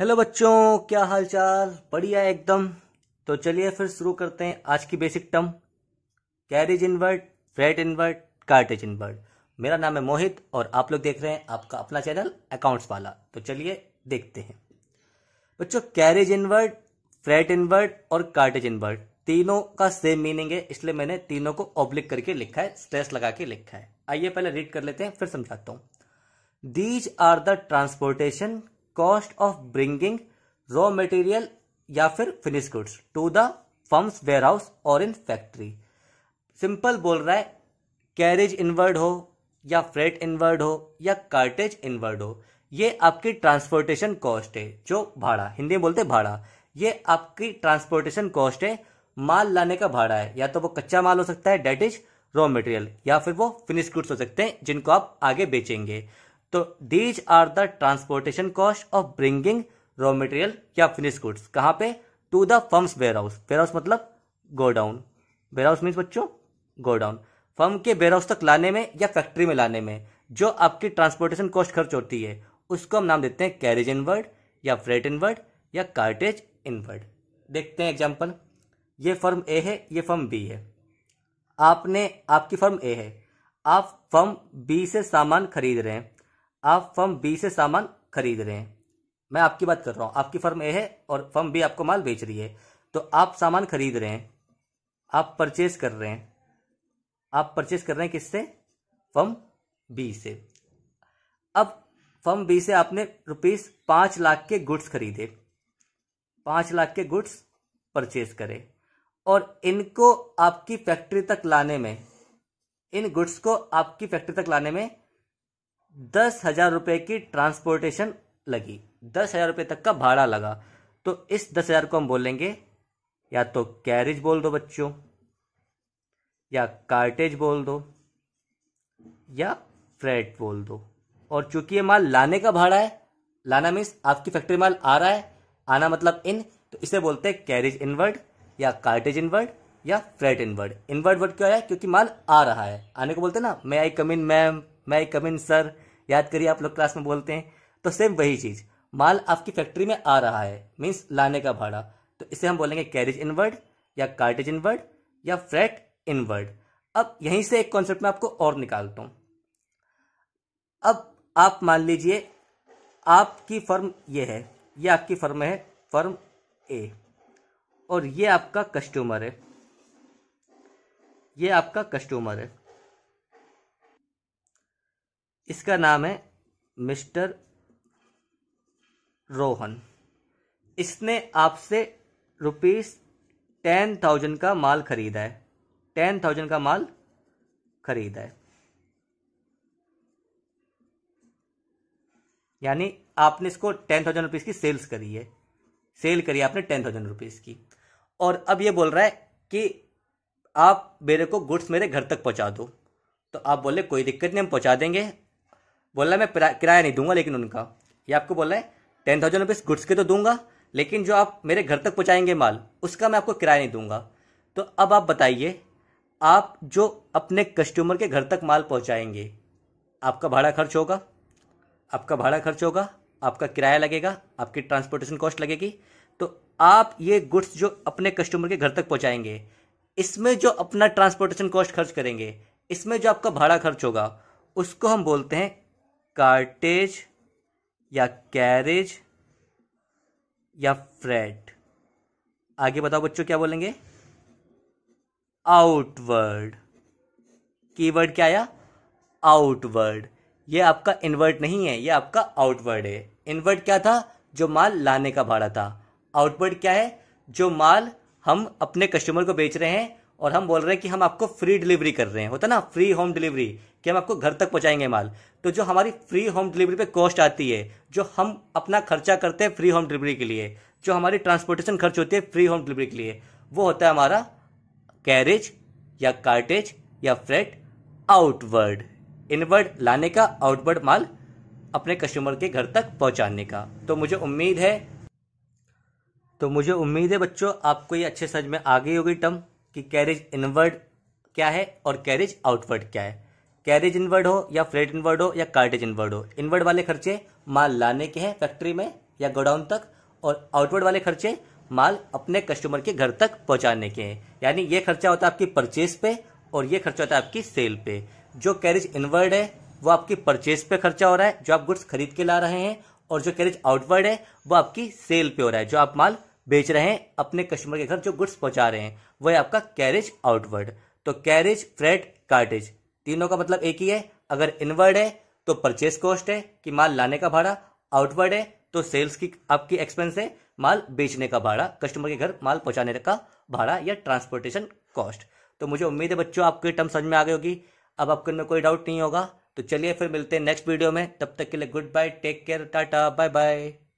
hello बच्चों क्या हाल चाल बढ़िया एकदम तो चलिए फिर शुरू करते हैं आज की basic term carriage inward freight inward cartage inward मेरा नाम है मोहित और आप लोग देख रहे हैं आपका अपना चैनल अकाउंट्स वाला तो चलिए देखते हैं बच्चों कैरेज इनवर्ट फ्रेट इनवर्ट और कार्टेज इनवर्ट तीनों का सेम मीनिंग है इसलिए मैंने तीनों को ऑब्लिक करके लिखा है स्ट्रेस लगा के लिखा है आइए पहले रीड कर लेते हैं फिर समझाता हूँ these are the transportation cost of bringing raw material या फिर finish goods to the firms warehouse और इन फैक्ट्री सिंपल बोल रहा है कैरेज इनवर्ड हो या फ्रेट इनवर्ड हो या कार्टेज इनवर्ड हो ये आपकी ट्रांसपोर्टेशन कॉस्ट है जो भाड़ा हिंदी में बोलते भाड़ा ये आपकी ट्रांसपोर्टेशन कॉस्ट है माल लाने का भाड़ा है या तो वो कच्चा माल हो सकता है डेट इज रॉ मटेरियल या फिर वो फिनिश गुड्स हो सकते हैं जिनको आप आगे बेचेंगे तो these are the transportation cost of bringing raw material या फिनिश गुड्स कहाँ पे to the firms warehouse warehouse मतलब गोडाउन वेयर हाउस मीन्स बच्चों गोडाउन फर्म के वेयर हाउस तक लाने में या फैक्ट्री में लाने में जो आपकी ट्रांसपोर्टेशन कॉस्ट खर्च होती है उसको हम नाम देते हैं कैरेज इनवर्ड या फ्रेट इनवर्ड या कार्टेज इनवर्ड देखते हैं एग्जाम्पल ये फर्म ए है ये फर्म बी है आपने आपकी फर्म ए है आप फर्म बी से सामान खरीद रहे हैं आप फर्म बी से सामान खरीद रहे हैं मैं आपकी बात कर रहा हूँ आपकी फर्म ए है और फर्म बी आपको माल बेच रही है तो आप सामान खरीद रहे हैं आप परचेज कर रहे हैं आप परचेज कर रहे हैं किससे फर्म बी से अब फर्म बी से आपने रुपीज पांच लाख के गुड्स खरीदे पांच लाख के गुड्स परचेज करे और इनको आपकी फैक्ट्री तक लाने में इन गुड्स को आपकी फैक्ट्री तक लाने में दस हजार रुपए की ट्रांसपोर्टेशन लगी दस हजार रुपए तक का भाड़ा लगा तो इस दस हजार को हम बोलेंगे या तो कैरेज बोल दो बच्चों या कार्टेज बोल दो या फ्रेट बोल दो और चूंकि ये माल लाने का भाड़ा है लाना मीन्स आपकी फैक्ट्री माल आ रहा है आना मतलब इन तो इसे बोलते हैं कैरेज इनवर्ड या कार्टेज इनवर्ड या फ्रेट इनवर्ड इनवर्ड वर्ड क्यों है क्योंकि माल आ रहा है आने को बोलते हैं ना may I come in ma'am may I come in sir याद करिए आप लोग क्लास में बोलते हैं तो सेम वही चीज़ माल आपकी फैक्ट्री में आ रहा है मीन्स लाने का भाड़ा तो इसे हम बोलेंगे कैरेज इनवर्ड या कार्टेज इनवर्ड या फ्रेट इनवर्ड अब यहीं से एक कॉन्सेप्ट में आपको और निकालता हूं अब आप मान लीजिए आपकी फर्म ये है ये आपकी फर्म है फर्म ए और ये आपका कस्टमर है ये आपका कस्टमर है इसका नाम है मिस्टर रोहन इसने आपसे रुपीस टेन थाउजेंड का माल खरीदा है टेन थाउजेंड का माल खरीदा है यानी आपने इसको टेन थाउजेंड रुपीज़ की सेल्स करी है सेल करी आपने टेन थाउजेंड रुपीज़ की और अब ये बोल रहा है कि आप मेरे को गुड्स मेरे घर तक पहुंचा दो तो आप बोले कोई दिक्कत नहीं हम पहुंचा देंगे बोल रहा है मैं किराया नहीं दूंगा लेकिन उनका ये आपको बोल रहा है टेन थाउजेंड रुपीज़ गुड्स के तो दूंगा लेकिन जो आप मेरे घर तक पहुँचाएंगे माल उसका मैं आपको किराया नहीं दूंगा तो अब आप बताइए आप जो अपने कस्टमर के घर तक माल पहुँचाएंगे आपका भाड़ा खर्च होगा आपका भाड़ा खर्च होगा आपका किराया लगेगा आपकी ट्रांसपोर्टेशन कॉस्ट लगेगी तो आप ये गुड्स जो अपने कस्टमर के घर तक पहुँचाएंगे इसमें जो अपना ट्रांसपोर्टेशन कॉस्ट खर्च करेंगे इसमें जो आपका भाड़ा खर्च होगा उसको हम बोलते हैं कार्टेज या कैरेज या फ्रेट आगे बताओ बच्चों क्या बोलेंगे आउटवर्ड कीवर्ड क्या आया आउटवर्ड ये आपका इनवर्ड नहीं है ये आपका आउटवर्ड है इनवर्ट क्या था जो माल लाने का भाड़ा था आउटवर्ड क्या है जो माल हम अपने कस्टमर को बेच रहे हैं और हम बोल रहे हैं कि हम आपको फ्री डिलीवरी कर रहे हैं होता ना फ्री होम डिलीवरी कि हम आपको घर तक पहुंचाएंगे माल तो जो हमारी फ्री होम डिलीवरी पे कॉस्ट आती है जो हम अपना खर्चा करते हैं फ्री होम डिलीवरी के लिए जो हमारी ट्रांसपोर्टेशन खर्च होती है फ्री होम डिलीवरी के लिए वो होता है हमारा कैरेज या कार्टेज या फ्रेट आउटवर्ड इनवर्ड लाने का आउटवर्ड माल अपने कस्टमर के घर तक पहुंचाने का तो मुझे उम्मीद है तो मुझे उम्मीद है बच्चों आपको ये अच्छे समझ में आ गई होगी टर्म कि कैरेज इनवर्ड क्या है और कैरेज आउटवर्ड क्या है कैरेज इनवर्ड हो या फ्रेट इनवर्ड हो या कार्टेज इनवर्ड हो इनवर्ड वाले खर्चे माल लाने के हैं फैक्ट्री में या गोडाउन तक और आउटवर्ड वाले खर्चे माल अपने कस्टमर के घर तक पहुंचाने के हैं यानी ये खर्चा होता है आपकी परचेज पे और ये खर्चा होता है आपकी सेल पे जो कैरेज इनवर्ड है वो आपकी परचेज पे खर्चा हो रहा है जो आप गुड्स खरीद के ला रहे हैं और जो कैरेज आउटवर्ड है वो आपकी सेल पे हो रहा है जो आप माल बेच रहे हैं अपने कस्टमर के घर जो गुड्स पहुंचा रहे हैं वह आपका कैरेज आउटवर्ड तो कैरेज फ्रेट कार्टेज तीनों का मतलब एक ही है अगर इनवर्ड है तो परचेस कॉस्ट है कि माल लाने का भाड़ा आउटवर्ड है तो सेल्स की आपकी एक्सपेंस है माल बेचने का भाड़ा कस्टमर के घर माल पहुंचाने का भाड़ा या ट्रांसपोर्टेशन कॉस्ट तो मुझे उम्मीद है बच्चों आपके टर्म समझ में आ गई होगी अब आपके में कोई डाउट नहीं होगा तो चलिए फिर मिलते हैं नेक्स्ट वीडियो में तब तक के लिए good bye take care tata bye bye